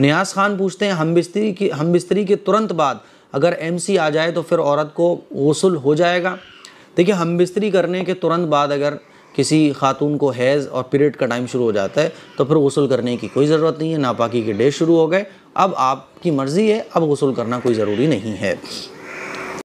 न्यास खान पूछते हैं हम बिस्तरी की हम बिस्तरी के तुरंत बाद अगर एम आ जाए तो फिर औरत को वसूल हो जाएगा देखिए हम बिस्तरी करने के तुरंत बाद अगर किसी खातून को हैज़ और पीरियड का टाइम शुरू हो जाता है तो फिर गसल करने की कोई ज़रूरत नहीं है नापाकी के डे शुरू हो गए अब आपकी मर्ज़ी है अब गसल करना कोई ज़रूरी नहीं है